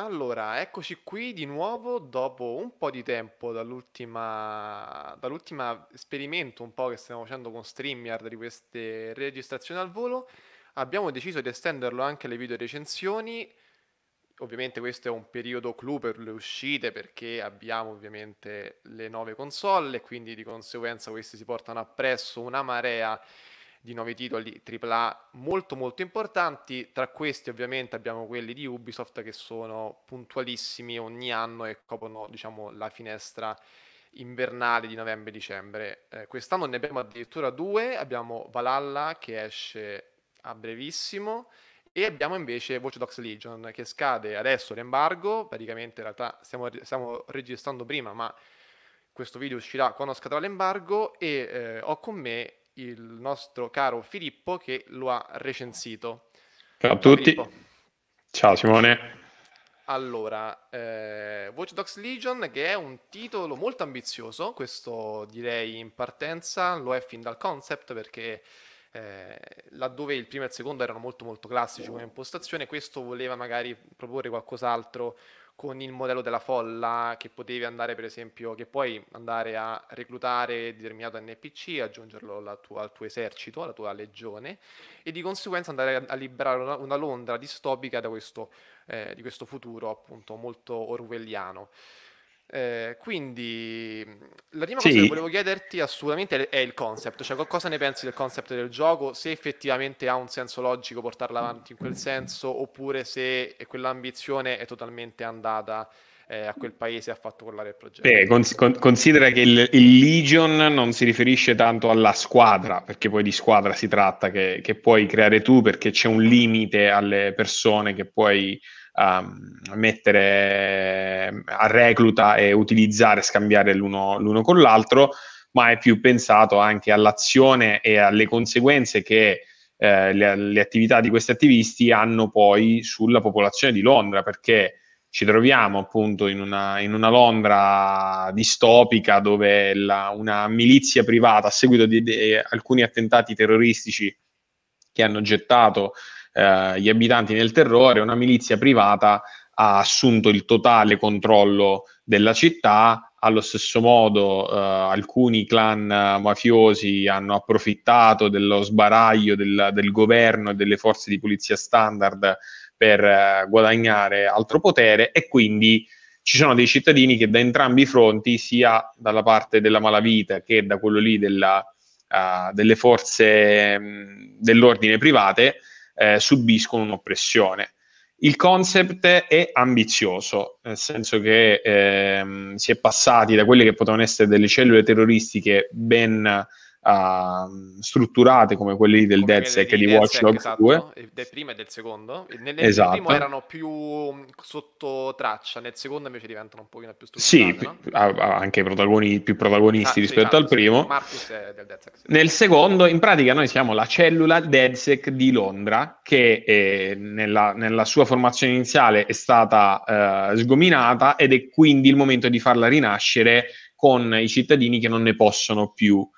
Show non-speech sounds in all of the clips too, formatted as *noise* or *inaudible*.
Allora, eccoci qui di nuovo dopo un po' di tempo dall'ultima, dall'ultima esperimento un po' che stiamo facendo con StreamYard di queste registrazioni al volo. Abbiamo deciso di estenderlo anche alle video recensioni. Ovviamente questo è un periodo clou per le uscite perché abbiamo ovviamente le nuove console, e quindi di conseguenza queste si portano appresso una marea di nuovi titoli AAA molto molto importanti, tra questi ovviamente abbiamo quelli di Ubisoft che sono puntualissimi ogni anno e coprono diciamo, la finestra invernale di novembre-dicembre. Eh, quest'anno ne abbiamo addirittura due, abbiamo Valhalla che esce a brevissimo e abbiamo invece Watch Dogs Legion che scade adesso l'embargo, praticamente in realtà stiamo, stiamo registrando prima ma questo video uscirà quando scadrà l'embargo e eh, ho con me il nostro caro Filippo che lo ha recensito. Ciao a tutti. Ciao Simone. Allora, eh, Watch Dogs Legion che è un titolo molto ambizioso, questo direi in partenza, lo è fin dal concept perché eh, laddove il primo e il secondo erano molto molto classici come impostazione, questo voleva magari proporre qualcos'altro con il modello della folla che potevi andare per esempio, che puoi andare a reclutare determinato NPC, aggiungerlo tua, al tuo esercito, alla tua legione e di conseguenza andare a, a liberare una, una, Londra distopica da questo, eh, di questo futuro appunto molto orwelliano. Eh, quindi la prima cosa sì. che volevo chiederti assolutamente è il concept, cioè cosa ne pensi del concept del gioco, se effettivamente ha un senso logico portarla avanti in quel senso oppure se quell'ambizione è totalmente andata eh, a quel paese ha fatto collare il progetto. Beh, cons- con- considera che il, il, Legion non si riferisce tanto alla squadra, perché poi di squadra si tratta, che, che puoi creare tu, perché c'è un limite alle persone che puoi ehm, mettere a recluta e utilizzare, scambiare l'uno, l'uno, con l'altro, ma è più pensato anche all'azione e alle conseguenze che eh, le, le, attività di questi attivisti hanno poi sulla popolazione di Londra, perché ci troviamo appunto in una, in una Londra distopica dove la, una milizia privata a seguito di, di, eh, alcuni attentati terroristici che hanno gettato eh, gli abitanti nel terrore, una milizia privata ha assunto il totale controllo della città, allo stesso modo eh, alcuni clan mafiosi hanno approfittato dello sbaraglio del, del governo e delle forze di polizia standard per eh, guadagnare altro potere e quindi ci sono dei cittadini che da entrambi i fronti, sia dalla parte della malavita che da quello lì della, uh, delle forze mm, dell'ordine private, eh, subiscono un'oppressione. Il concept è ambizioso, nel senso che ehm, si è passati da quelle che potevano essere delle cellule terroristiche ben Ehm, strutturate come quelli del come Dead Sec di, di Watch Dogs esatto, 2. Del primo e del secondo. Nel, esatto. primo erano più sotto traccia, nel secondo invece diventano un pochino più strutturate Sì, no? anche protagoni, più protagonisti ah, rispetto esatto, sì, al primo. Sì, Sec, sì. Nel secondo, in pratica, noi siamo la cellula DedSec di Londra che eh, nella, nella, sua formazione iniziale è stata eh, sgominata ed è quindi il momento di farla rinascere con i cittadini che non ne possono più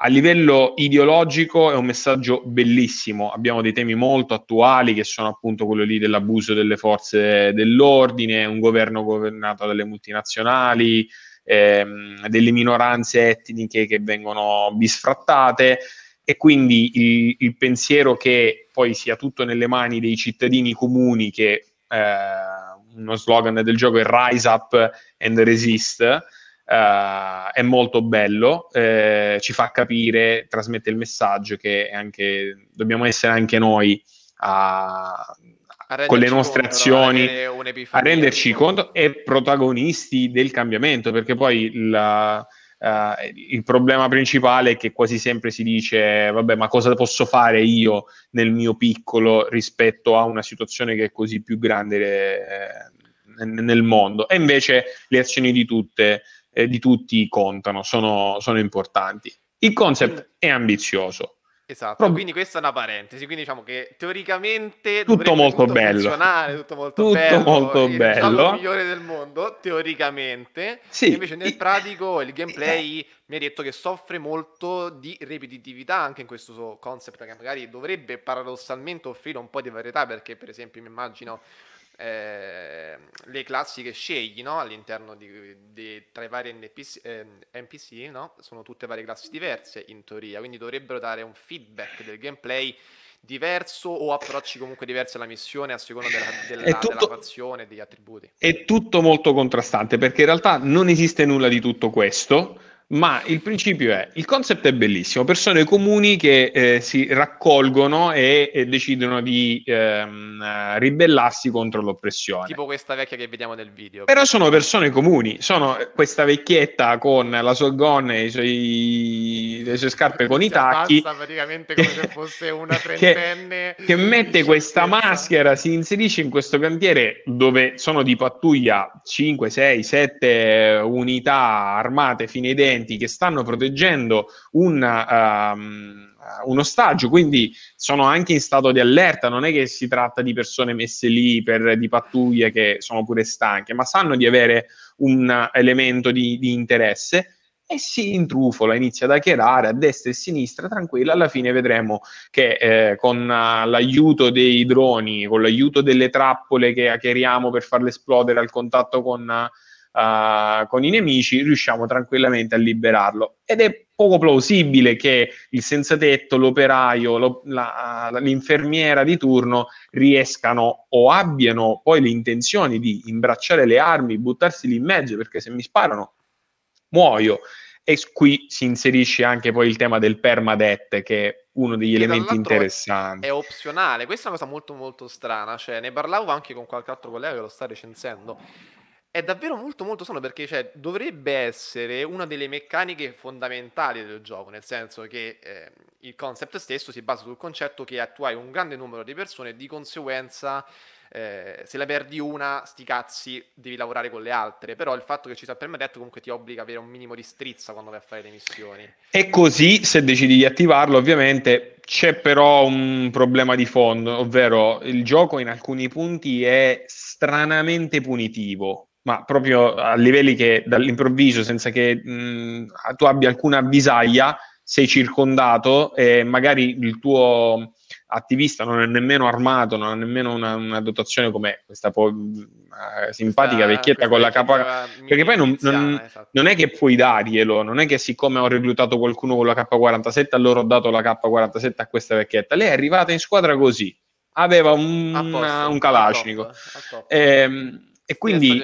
a livello ideologico è un messaggio bellissimo, abbiamo dei temi molto attuali che sono appunto quello lì dell'abuso delle forze dell'ordine, un governo governato dalle multinazionali, ehm, delle minoranze etniche che vengono bisfrattate e quindi il, il, pensiero che poi sia tutto nelle mani dei cittadini comuni che eh, uno slogan del gioco è Rise Up and Resist Uh, è molto bello, eh, ci fa capire, trasmette il messaggio che anche, dobbiamo essere anche noi a, a con le nostre conto, azioni a renderci conto e protagonisti del cambiamento, perché poi la, uh, eh, il problema principale è che quasi sempre si dice, vabbè, ma cosa posso fare io nel mio piccolo rispetto a una situazione che è così più grande eh, nel mondo? E invece le azioni di tutte eh, di tutti contano, sono, sono importanti. Il concept è ambizioso, Esatto, Però... quindi questa è una parentesi, quindi diciamo che teoricamente tutto molto tutto bello, tutto molto tutto bello, molto il diciamo, bello. migliore del mondo, teoricamente, sì. invece nel pratico il gameplay eh. mi ha detto che soffre molto di ripetitività anche in questo suo concept che magari dovrebbe paradossalmente offrire un po' di varietà perché per esempio mi immagino Ehm, le classi che scegli no? all'interno di, di, tra i vari NPC, eh, NPC no? sono tutte varie classi diverse in teoria, quindi dovrebbero dare un feedback del gameplay diverso o approcci comunque diversi alla missione a seconda della, della, tutto, della fazione, degli attributi. È tutto molto contrastante perché in realtà non esiste nulla di tutto questo ma il principio è, il concept è bellissimo, persone comuni che eh, si raccolgono e, e decidono di ehm, ribellarsi contro l'oppressione. Tipo questa vecchia che vediamo nel video. Però sono persone comuni, sono questa vecchietta con la sua gonna e suoi, le sue scarpe con i tacchi. praticamente come se *laughs* fosse una trentenne. Che, che mette questa maschera, si inserisce in questo cantiere dove sono di pattuglia 5, 6, 7 unità armate fine dentro agenti che stanno proteggendo un, um, ehm, un ostaggio, quindi sono anche in stato di allerta, non è che si tratta di persone messe lì per, di pattuglie che sono pure stanche, ma sanno di avere un elemento di, di interesse e si intrufola, inizia ad hackerare a destra e a sinistra, tranquilla, alla fine vedremo che eh, con uh, l'aiuto dei droni, con l'aiuto delle trappole che hackeriamo per farle esplodere al contatto con... Uh, eh, con i nemici, riusciamo tranquillamente a liberarlo. Ed è poco plausibile che il senzatetto, l'operaio, lo, la, l'infermiera di turno riescano o abbiano poi le intenzioni di imbracciare le armi, buttarsi lì in mezzo, perché se mi sparano muoio. E qui si inserisce anche poi il tema del permadet, che è uno degli che elementi interessanti. È, è opzionale, questa è una cosa molto molto strana, cioè, ne parlavo anche con qualche altro collega che lo sta recensendo. È davvero molto molto strano perché cioè, dovrebbe essere una delle meccaniche fondamentali del gioco, nel senso che eh, il concept stesso si basa sul concetto che tu hai un grande numero di persone e di conseguenza eh, se la perdi una, sti cazzi, devi lavorare con le altre, però il fatto che ci sia permadeath comunque ti obbliga a avere un minimo di strizza quando vai a fare le missioni. E così, se decidi di attivarlo, ovviamente c'è però un problema di fondo, ovvero il gioco in alcuni punti è stranamente punitivo, ma proprio a livelli che dall'improvviso, senza che mh, tu abbia alcuna avvisaglia, sei circondato e magari il tuo attivista non è nemmeno armato, non ha nemmeno una, una dotazione come questa po- eh, simpatica questa, vecchietta questa con la K40, perché poi non, non, esatto. non, è che puoi darglielo, non è che siccome ho reclutato qualcuno con la K47 allora ho dato la K47 a questa vecchietta, lei è arrivata in squadra così, aveva un, posto, una, un Kalashnikov. E quindi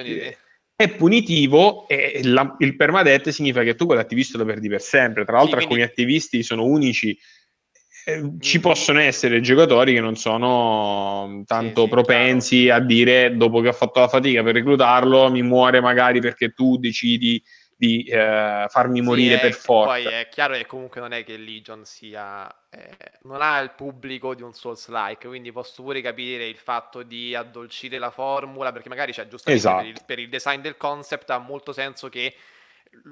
è punitivo e la, il permadette significa che tu quell'attivista lo perdi per sempre. Tra l'altro, sì, quindi... alcuni attivisti sono unici. Eh, ci mm. possono essere giocatori che non sono mm, tanto sì, sì, propensi claro. a dire dopo che ho fatto la fatica per reclutarlo, mi muore magari perché tu decidi di eh, farmi morire sì, per forza. Poi è chiaro che comunque non è che Legion sia eh, non ha il pubblico di un Souls like, quindi posso pure capire il fatto di addolcire la formula perché magari c'è cioè, giustamente esatto. per, il, esatto. per, il, design del concept ha molto senso che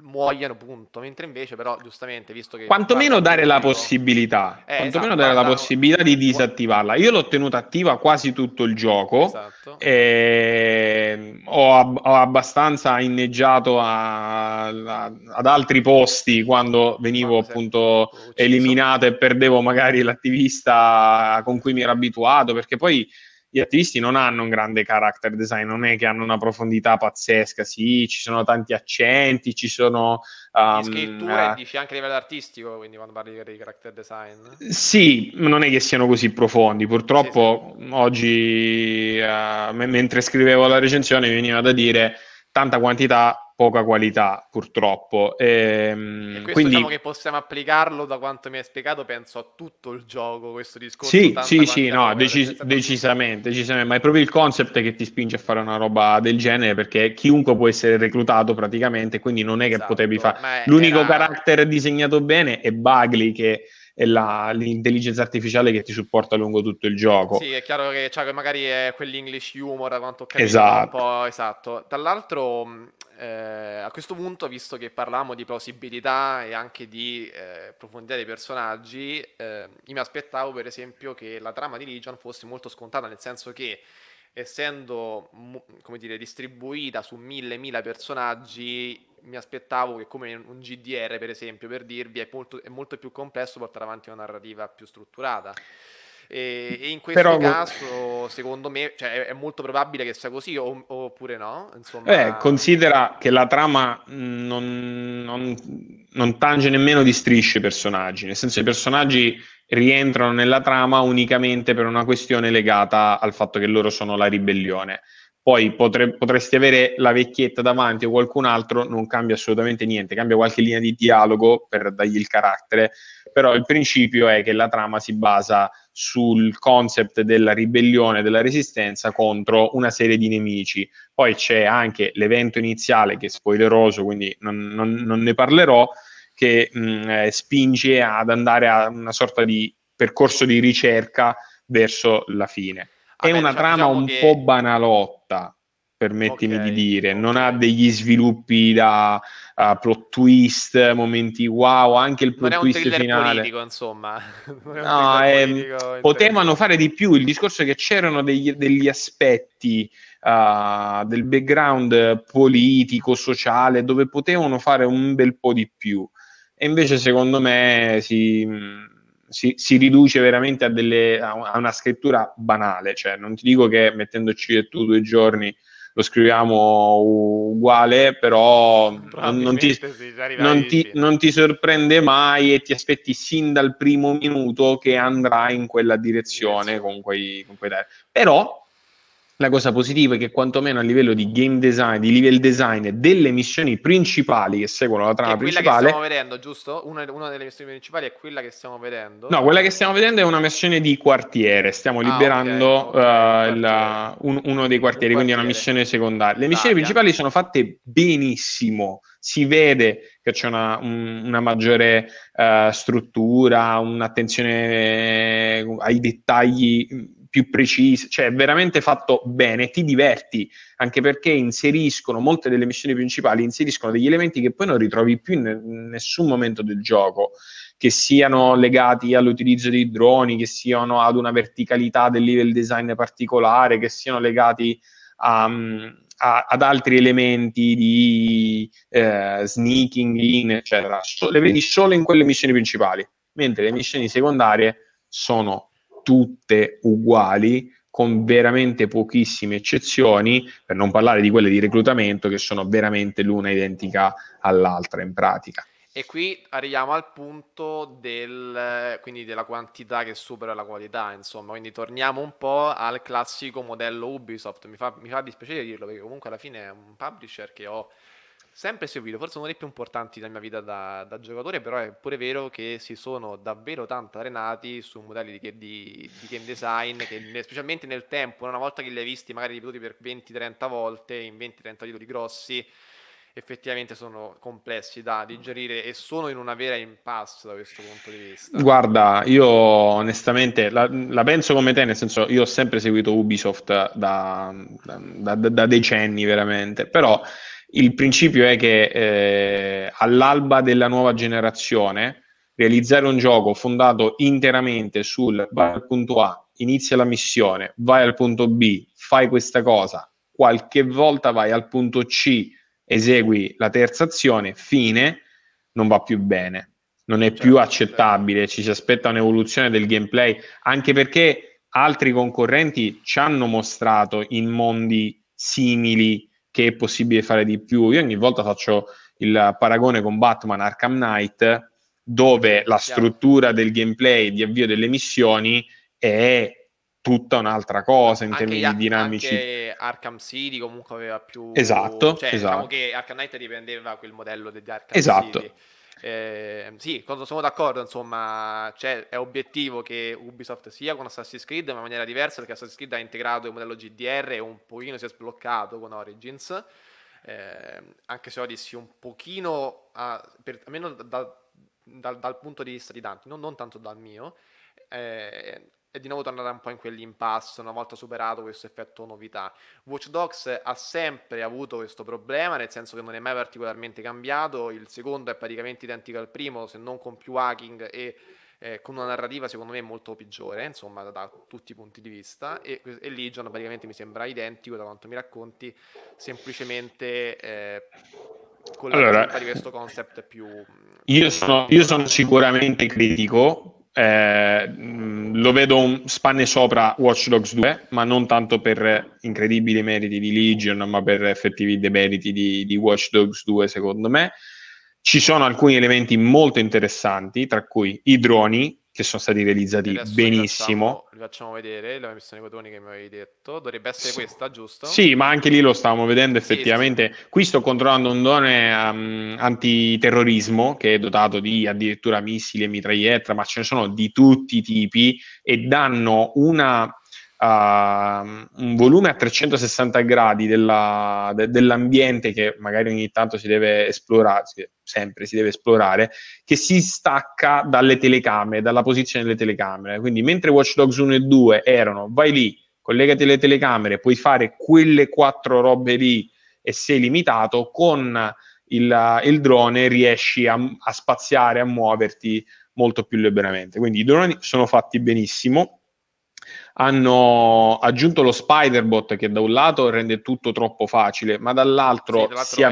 muoiano, punto. Mentre invece, però, giustamente, visto che. Quantomeno dare la possibilità. Eh, esatto, quantomeno esatto, dare la possibilità di disattivarla. Io l'ho tenuta attiva quasi tutto il gioco. Esatto. E... Ehm, ho, ab- ho, abbastanza inneggiato a... A... ad altri posti quando venivo quando appunto eliminato e perdevo magari l'attivista con cui mi ero abituato. Perché poi gli attivisti non hanno un grande character design, non è che hanno una profondità pazzesca, sì, ci sono tanti accenti, ci sono... Um, scritture, eh, dici anche a livello artistico, quindi quando parli di character design. Sì, non è che siano così profondi, purtroppo sì, sì. oggi, uh, mentre scrivevo la recensione, mi veniva da dire tanta quantità poca qualità purtroppo. E, ehm, e questo quindi... diciamo che possiamo applicarlo da quanto mi hai spiegato, penso a tutto il gioco, questo discorso. Sì, sì, sì, no, decis- decisamente, decisamente, ma è proprio il concept che ti spinge a fare una roba del genere perché chiunque può essere reclutato praticamente, quindi non è che esatto, potevi fare... L'unico era... carattere disegnato bene è Bagley che e la, l'intelligenza artificiale che ti supporta lungo tutto il gioco. Sì, è chiaro che cioè, magari è quell'English humor, quanto ho esatto. un po' esatto. Dall'altro, mm, eh, a questo punto, visto che parliamo di plausibilità e anche di eh, profondità dei personaggi, eh, io mi aspettavo per esempio che la trama di Legion fosse molto scontata, nel senso che essendo come dire, distribuita su mille, mila personaggi, mi aspettavo che come un GDR, per esempio, per dirvi, è molto, è molto più complesso portare avanti una narrativa più strutturata. E, e in questo Però... caso, secondo me, cioè, è molto probabile che sia così o, oppure no. Insomma... Eh, considera che la trama non, non, non tange nemmeno di strisce i personaggi, nel senso che i personaggi rientrano nella trama unicamente per una questione legata al fatto che loro sono la ribellione poi potre, potresti avere la vecchietta davanti o qualcun altro, non cambia assolutamente niente, cambia qualche linea di dialogo per dargli il carattere, però il principio è che la trama si basa sul concept della ribellione, della resistenza contro una serie di nemici. Poi c'è anche l'evento iniziale che è spoileroso, quindi non, non, non ne parlerò, che mh, mm, eh, spinge ad andare a una sorta di percorso di ricerca verso la fine è una cioè, trama diciamo un che... po' banalotta, permettimi okay, di dire, okay. non ha degli sviluppi da uh, plot twist, momenti wow, anche il plot non twist finale. Politico, insomma. *laughs* no, ehm, potevano fare di più, il discorso è che c'erano degli, degli aspetti uh, del background politico, sociale, dove potevano fare un bel po' di più. E invece secondo me si mm, si, si riduce veramente a, delle, a, una scrittura banale, cioè non ti dico che mettendoci tu due giorni lo scriviamo uguale, però non ti, non, ti, non ti, sorprende mai e ti aspetti sin dal primo minuto che andrà in quella direzione con quei, quei dati. Però la cosa positiva è che quantomeno a livello di game design, di level design delle missioni principali che seguono la trama principale. Quella che stiamo vedendo, giusto? Una, una, delle missioni principali è quella che stiamo vedendo. No, quella che stiamo vedendo è una missione di quartiere. Stiamo ah, liberando okay, okay, uh, eh, la, un, uno dei quartieri, un quindi è una missione secondaria. Le missioni ah, principali sono fatte benissimo. Si vede che c'è una, un, una maggiore uh, struttura, un'attenzione eh, ai dettagli più precise, cioè veramente fatto bene, ti diverti, anche perché inseriscono molte delle missioni principali, inseriscono degli elementi che poi non ritrovi più in nessun momento del gioco, che siano legati all'utilizzo dei droni, che siano ad una verticalità del level design particolare, che siano legati a, mm, a, ad altri elementi di eh, sneaking in, eccetera. So, le vedi solo in quelle missioni principali, mentre le missioni secondarie sono tutte uguali, con veramente pochissime eccezioni, per non parlare di quelle di reclutamento che sono veramente l'una identica all'altra in pratica. E qui arriviamo al punto del, quindi della quantità che supera la qualità, insomma, quindi torniamo un po' al classico modello Ubisoft, mi fa, mi fa dispiacere dirlo perché comunque alla fine è un publisher che ho sempre seguito, forse uno dei più importanti della mia vita da, da giocatore, però è pure vero che si sono davvero tanto arenati su modelli di, di, di game design, che specialmente nel tempo, una volta che li hai visti magari ripetuti per 20-30 volte, in 20-30 titoli grossi, effettivamente sono complessi da mm. digerire e sono in una vera impasse da questo punto di vista. Guarda, io onestamente la, la penso come te, nel senso io ho sempre seguito Ubisoft da, da, da, da decenni veramente, però il principio è che eh, all'alba della nuova generazione realizzare un gioco fondato interamente sul vai al punto A, inizia la missione, vai al punto B, fai questa cosa, qualche volta vai al punto C, esegui la terza azione, fine, non va più bene. Non è certo, più certo. accettabile, certo. ci si aspetta un'evoluzione del gameplay, anche perché altri concorrenti ci hanno mostrato in mondi simili che è possibile fare di più. Io ogni volta faccio il paragone con Batman Arkham Knight, dove la struttura del gameplay di avvio delle missioni è tutta un'altra cosa in anche termini di dinamici. Anche Arkham City comunque aveva più... Esatto, cioè, esatto. diciamo che Arkham Knight riprendeva quel modello di Arkham esatto. City. Esatto. Ehm, sì, sono d'accordo, insomma, cioè, è obiettivo che Ubisoft sia con Assassin's Creed, ma in maniera diversa, perché Assassin's Creed ha integrato il modello GDR e un pochino si è sbloccato con Origins, eh, anche se Odyssey un pochino, a, per, almeno da, da, dal, dal, punto di vista di Dante, non, non tanto dal mio, eh, è di nuovo tornata un po' in quell'impasse una volta superato questo effetto novità. Watch Dogs ha sempre avuto questo problema, nel senso che non è mai particolarmente cambiato, il secondo è praticamente identico al primo, se non con più hacking e eh, con una narrativa secondo me molto peggiore, insomma, da, da tutti i punti di vista, e, e Legion praticamente mi sembra identico da quanto mi racconti, semplicemente... Eh, con la allora, di questo concept più... Io sono, io sono sicuramente critico eh, mm, lo vedo un spanne sopra Watch Dogs 2, ma non tanto per incredibili meriti di Legion, ma per effettivi demeriti di, di Watch Dogs 2, secondo me. Ci sono alcuni elementi molto interessanti, tra cui i droni, che sono stati realizzati benissimo. Li facciamo, li facciamo, vedere, la missione Cotoni che mi avevi detto, dovrebbe essere sì. questa, giusto? Sì, ma anche lì lo stavamo vedendo effettivamente. Sì, sì, Qui sto controllando un drone um, antiterrorismo che è dotato di addirittura missili e mitraglietta, ma ce ne sono di tutti i tipi e danno una uh, un volume a 360 gradi della, de, dell'ambiente che magari ogni tanto si deve esplorare, sempre si deve esplorare, che si stacca dalle telecamere, dalla posizione delle telecamere. Quindi mentre Watch Dogs 1 e 2 erano vai lì, collegati alle telecamere, puoi fare quelle quattro robe lì e sei limitato, con il, il drone riesci a, a spaziare, a muoverti molto più liberamente. Quindi i droni sono fatti benissimo, hanno aggiunto lo spiderbot che da un lato rende tutto troppo facile, ma dall'altro, sì,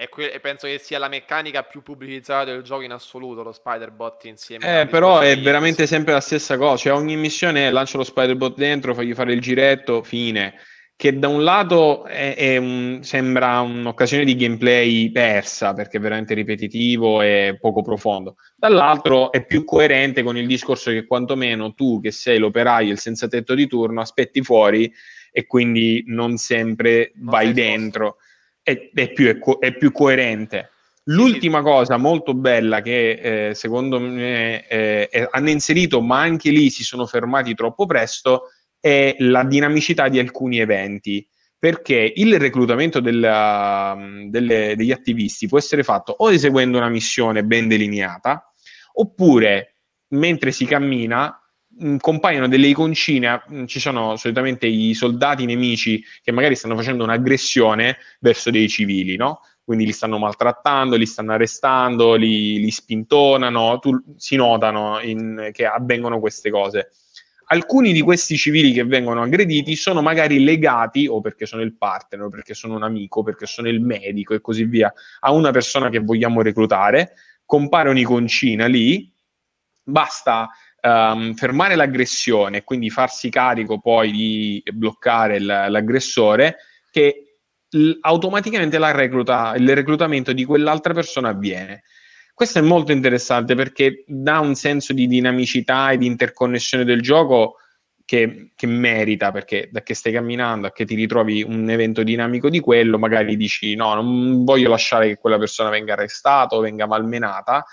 E, que- penso che sia la meccanica più pubblicizzata del gioco in assoluto, lo Spider-Bot insieme. Eh, però è veramente sempre la stessa cosa, cioè ogni missione è lancio lo Spider-Bot dentro, fagli fare il giretto, fine che da un lato è, è un, sembra un'occasione di gameplay persa perché è veramente ripetitivo e poco profondo, dall'altro è più coerente con il discorso che quantomeno tu che sei l'operaio, il senza tetto di turno, aspetti fuori e quindi non sempre non vai dentro, è, è, più, è, è più coerente. L'ultima cosa molto bella che eh, secondo me eh, hanno inserito, ma anche lì si sono fermati troppo presto, è la dinamicità di alcuni eventi perché il reclutamento della, delle, degli attivisti può essere fatto o eseguendo una missione ben delineata, oppure mentre si cammina compaiono delle iconcine, ci sono solitamente i soldati nemici che magari stanno facendo un'aggressione verso dei civili, no? Quindi li stanno maltrattando, li stanno arrestando, li, li spintonano, tu, si notano in, che avvengono queste cose alcuni di questi civili che vengono aggrediti sono magari legati o perché sono il partner, o perché sono un amico, perché sono il medico e così via, a una persona che vogliamo reclutare, compare un'iconcina lì, basta um, fermare l'aggressione, e quindi farsi carico poi di bloccare l'aggressore, che automaticamente recluta, il reclutamento di quell'altra persona avviene. Questo è molto interessante perché dà un senso di dinamicità e di interconnessione del gioco che, che, merita, perché da che stai camminando a che ti ritrovi un evento dinamico di quello, magari dici no, non voglio lasciare che quella persona venga arrestata o venga malmenata,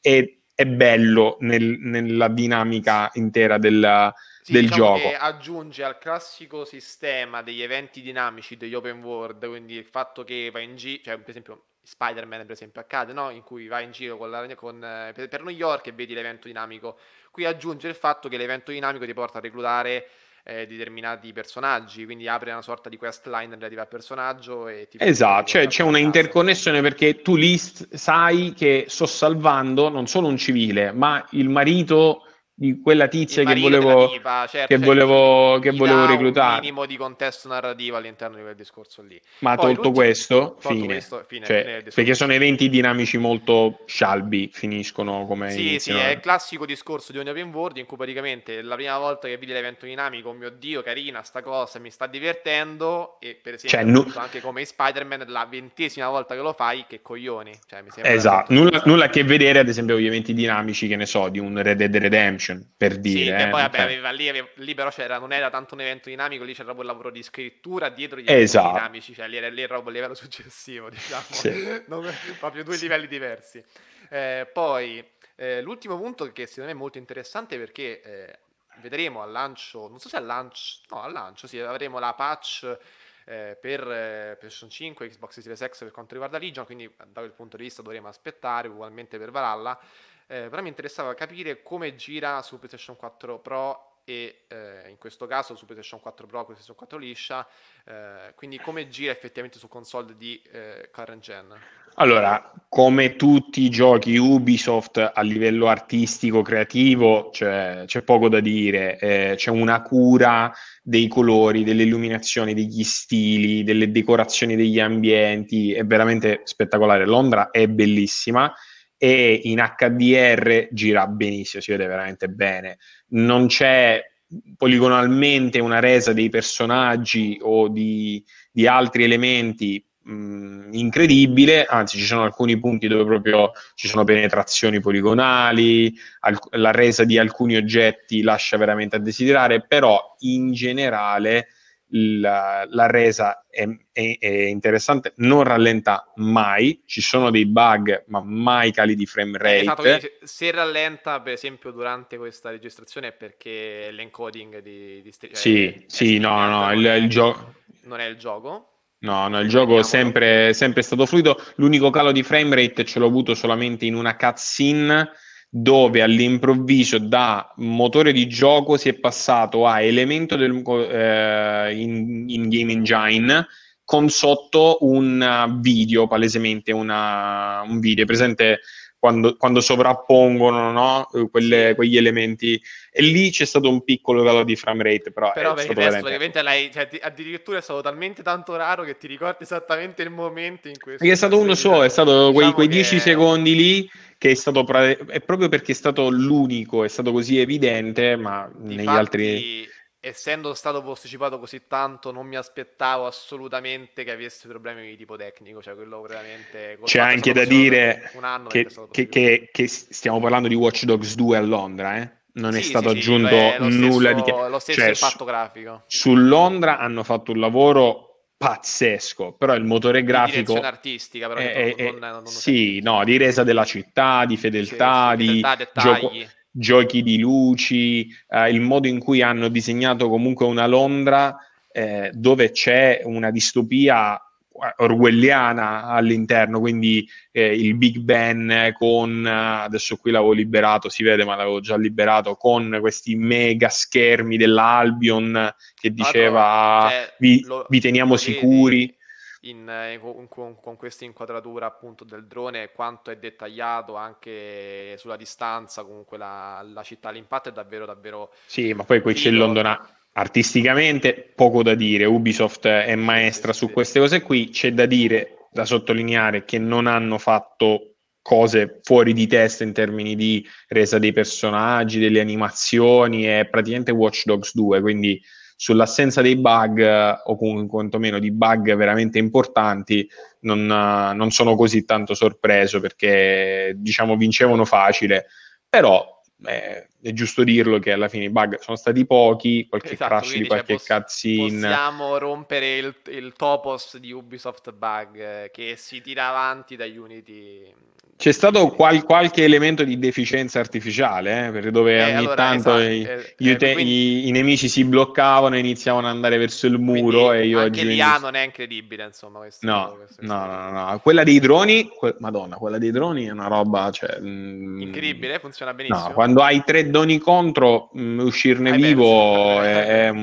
e è bello nel, nella dinamica intera della, sì, del diciamo gioco. aggiunge al classico sistema degli eventi dinamici degli open world, quindi il fatto che va in giro, cioè per esempio Spider-Man per esempio accade, no? in cui vai in giro con la, con, eh, per, per, New York e vedi l'evento dinamico. Qui aggiunge il fatto che l'evento dinamico ti porta a reclutare eh, determinati personaggi, quindi apre una sorta di quest line relativa al personaggio. E ti esatto, cioè c'è una casa. interconnessione perché tu list, sai che sto salvando non solo un civile, ma il marito di quella tizia che volevo, narrativa, certo, che, cioè, volevo, cioè, che volevo reclutare. Un minimo di contesto narrativo all'interno di quel discorso lì. Ma Poi, tolto, questo, tolto fine. questo, fine. Cioè, perché sono eventi dinamici molto scialbi, finiscono come... Sì, iniziano. sì, è il classico discorso di ogni open world in cui praticamente la prima volta che vedi l'evento dinamico, oh mio Dio, carina sta cosa, mi sta divertendo, e per esempio cioè, nu- anche come in Spider-Man, la ventesima volta che lo fai, che coglioni. Cioè, esatto, nulla, nulla a che vedere ad esempio con gli eventi dinamici, che ne so, di un Red Dead Redemption Mansion, per dire. Sì, eh, poi vabbè, cioè... aveva, lì, aveva, lì, però c'era, cioè, non era tanto un evento dinamico, lì c'era proprio il lavoro di scrittura, dietro gli esatto. dinamici, cioè lì era, lì era proprio il livello *laughs* successivo, diciamo, sì. non, *laughs* proprio due sì. livelli diversi. Eh, poi, eh, l'ultimo punto che secondo me è molto interessante perché eh, vedremo al lancio, non so se al lancio, no al lancio sì, avremo la patch eh, per eh, PlayStation 5, Xbox Series X per quanto riguarda Legion, quindi da quel punto di vista dovremo aspettare ugualmente per Valhalla eh, però mi interessava capire come gira su PlayStation 4 Pro e eh, in questo caso su PlayStation 4 Pro, PlayStation 4 liscia, eh, quindi come gira effettivamente su console di eh, current gen? Allora, come tutti i giochi Ubisoft a livello artistico, creativo, cioè, c'è poco da dire, eh, c'è una cura dei colori, delle illuminazioni, degli stili, delle decorazioni degli ambienti, è veramente spettacolare. Londra è bellissima, e in HDR gira benissimo, si vede veramente bene. Non c'è poligonalmente una resa dei personaggi o di, di altri elementi mh, incredibile, anzi ci sono alcuni punti dove proprio ci sono penetrazioni poligonali, alc- la resa di alcuni oggetti lascia veramente a desiderare, però in generale la, la resa è, è, è, interessante, non rallenta mai, ci sono dei bug ma mai cali di frame eh, rate. Esatto, se rallenta per esempio durante questa registrazione è perché l'encoding di, di st- Sì, eh, sì, no, no, il, il gioco... Non è il gioco? No, no, il gioco è sempre, sempre stato fluido, l'unico calo di frame rate ce l'ho avuto solamente in una cutscene dove all'improvviso da motore di gioco si è passato a elemento del, eh, in, in game engine con sotto un eh, video, palesemente una, un video, presente quando, quando sovrappongono no? Eh, quelle, quegli elementi. E lì c'è stato un piccolo calo di frame rate, però. Però per il resto, veramente l'hai, cioè, addirittura è stato talmente tanto raro che ti ricordi esattamente il momento in cui. è stato uno solo, è stato diciamo quei, 10 che... secondi lì che è stato. È proprio perché è stato l'unico, è stato così evidente, ma Difatti, negli altri essendo stato posticipato così tanto, non mi aspettavo assolutamente che avesse problemi di tipo tecnico. Cioè, quello veramente. C'è anche da dire un anno che, che, che, che, stiamo parlando di Watch Dogs 2 a Londra, eh? Non sì, è stato sì, aggiunto sì, nulla stesso, di che. Lo stesso cioè, impatto grafico. Su, Londra hanno fatto un lavoro pazzesco, però il motore grafico... Di artistica, però... Diciamo, è, non, è, non, non sì, no, di resa della città, di fedeltà, di, fedeltà, di gioco, giochi di luci, eh, il modo in cui hanno disegnato comunque una Londra eh, dove c'è una distopia orwelliana all'interno, quindi eh, il Big Ben con, eh, adesso qui l'avevo liberato, si vede ma l'avevo già liberato, con questi mega schermi dell'Albion che diceva ah, cioè, vi, lo, vi, teniamo sicuri. Vedi in, in, eh, con, con questa inquadratura appunto del drone, quanto è dettagliato anche sulla distanza, comunque la, la città, l'impatto è davvero davvero... Sì, ma poi qui c'è Londra artisticamente poco da dire, Ubisoft è maestra su queste cose qui, c'è da dire, da sottolineare che non hanno fatto cose fuori di testa in termini di resa dei personaggi, delle animazioni, è praticamente Watch Dogs 2, quindi sull'assenza dei bug eh, o comunque quantomeno di bug veramente importanti non, eh, non sono così tanto sorpreso perché diciamo vincevano facile, però eh, è giusto dirlo che alla fine i bug sono stati pochi, qualche esatto, crash di cioè, qualche cioè, cazzin. Possiamo rompere il, il, topos di Ubisoft bug eh, che si tira avanti da Unity. C'è stato qual, qualche elemento di deficienza artificiale, eh, perché dove eh, ogni allora, tanto esatto, i, eh, eh, uten- quindi, i, nemici si bloccavano e iniziavano ad andare verso il muro. E io anche l'IA non è incredibile, insomma. no, questo, no, no, no, no, Quella dei droni, que- madonna, quella dei droni è una roba... Cioè, mh, mm, incredibile, funziona benissimo. No, quando hai tre da ogni contro mh, mm, uscirne Hai vivo penso. è, è,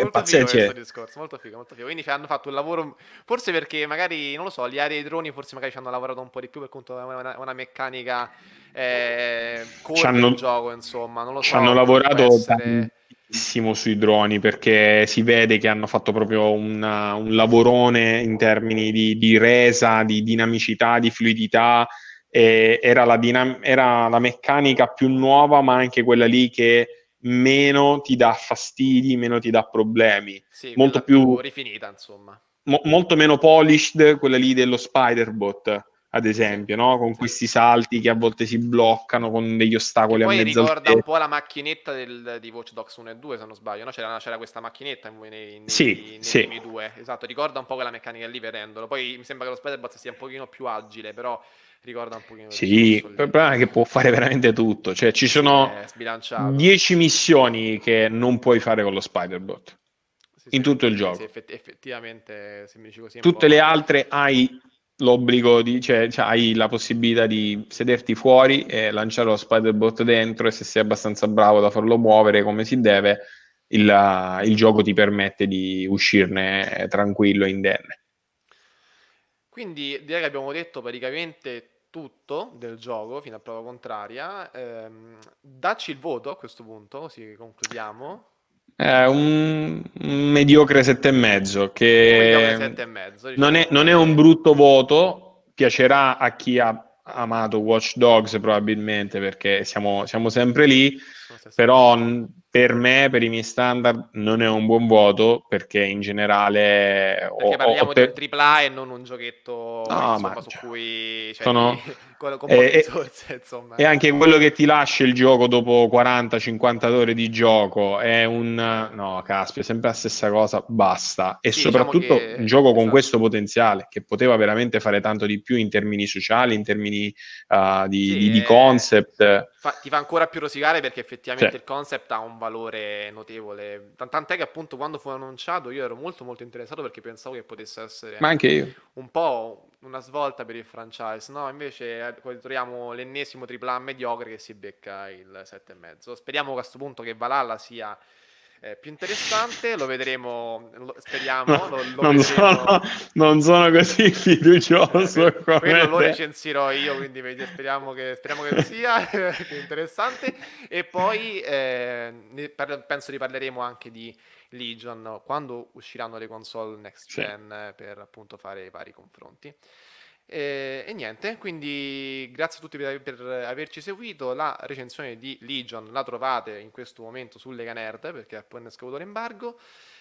è pazzesco. Figo cioè. discorso, molto figo, molto figo. Quindi hanno fatto un lavoro, forse perché magari, non lo so, gli aerei droni forse magari ci hanno lavorato un po' di più per conto una, una meccanica eh, core del gioco, insomma. Non lo so. Ci hanno lavorato tantissimo sui droni perché si vede che hanno fatto proprio una, un lavorone in termini di, di resa, di dinamicità, di fluidità eh, era, la dinam- era la meccanica più nuova, ma anche quella lì che meno ti dà fastidi, meno ti dà problemi. Sì, molto più, più rifinita, insomma. Mo- molto meno polished quella lì dello Spider-Bot ad esempio, no? con questi salti che a volte si bloccano con degli ostacoli a mezzo ricorda un po' la macchinetta del, di Watch Dogs 1 e 2, se non sbaglio, no? c'era, c'era, questa macchinetta in, nei, sì, nei, sì. primi due, esatto, ricorda un po' quella meccanica lì vedendolo, poi mi sembra che lo Spider-Bot sia un pochino più agile, però ricorda un pochino. Sì, il problema è che può fare veramente tutto, cioè ci sono 10 missioni che non puoi fare con lo Spider-Bot. in tutto il gioco, effett- effettivamente, se mi dici così, tutte le altre hai l'obbligo di, cioè, cioè, hai la possibilità di sederti fuori e lanciare lo spiderbot dentro e se sei abbastanza bravo da farlo muovere come si deve, il, il gioco ti permette di uscirne eh, tranquillo e indenne. Quindi direi che abbiamo detto praticamente tutto del gioco fino a prova contraria. Ehm, dacci il voto a questo punto, così concludiamo. È eh, un, mediocre 7,5 che mediocre diciamo. non, è, non, è, un brutto voto, piacerà a chi ha amato Watch Dogs probabilmente perché siamo, siamo sempre lì, però per me, per i miei standard, non è un buon voto perché in generale... Perché parliamo ho te... di un AAA e non un giochetto no, insomma, su cioè, cui... Cioè, Sono... *laughs* con, con *laughs* e, risorse, insomma. E anche quello che ti lascia il gioco dopo 40-50 ore di gioco è un... No, caspita, sempre la stessa cosa, basta. E sì, diciamo soprattutto diciamo che... un gioco con esatto. questo potenziale che poteva veramente fare tanto di più in termini sociali, in termini uh, di, sì, di, di eh. concept fa, ti fa ancora più rosicare perché effettivamente cioè. il concept ha un valore notevole. Tant'è che appunto quando fu annunciato io ero molto molto interessato perché pensavo che potesse essere un po' una svolta per il franchise, no? Invece eh, troviamo l'ennesimo AAA mediocre che si becca il 7,5. Speriamo a questo punto che Valhalla sia eh, più interessante, lo vedremo, lo, speriamo. No, lo, lo non, vedremo. Sono, non, Sono, così *laughs* fiducioso. Eh, quello lo recensirò io, quindi speriamo, che, speriamo che sia *laughs* più interessante. E poi eh, parlo, penso riparleremo anche di Legion quando usciranno le console next gen sì. Eh, per appunto fare i vari confronti. E, eh, e, niente, quindi grazie a tutti per, per, averci seguito. La recensione di Legion la trovate in questo momento su Lega Nerd perché appena è appena scaduto l'embargo.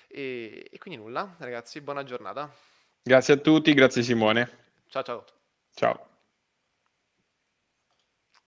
E, e quindi nulla, ragazzi, buona giornata. Grazie a tutti, grazie Simone. Ciao ciao. Ciao.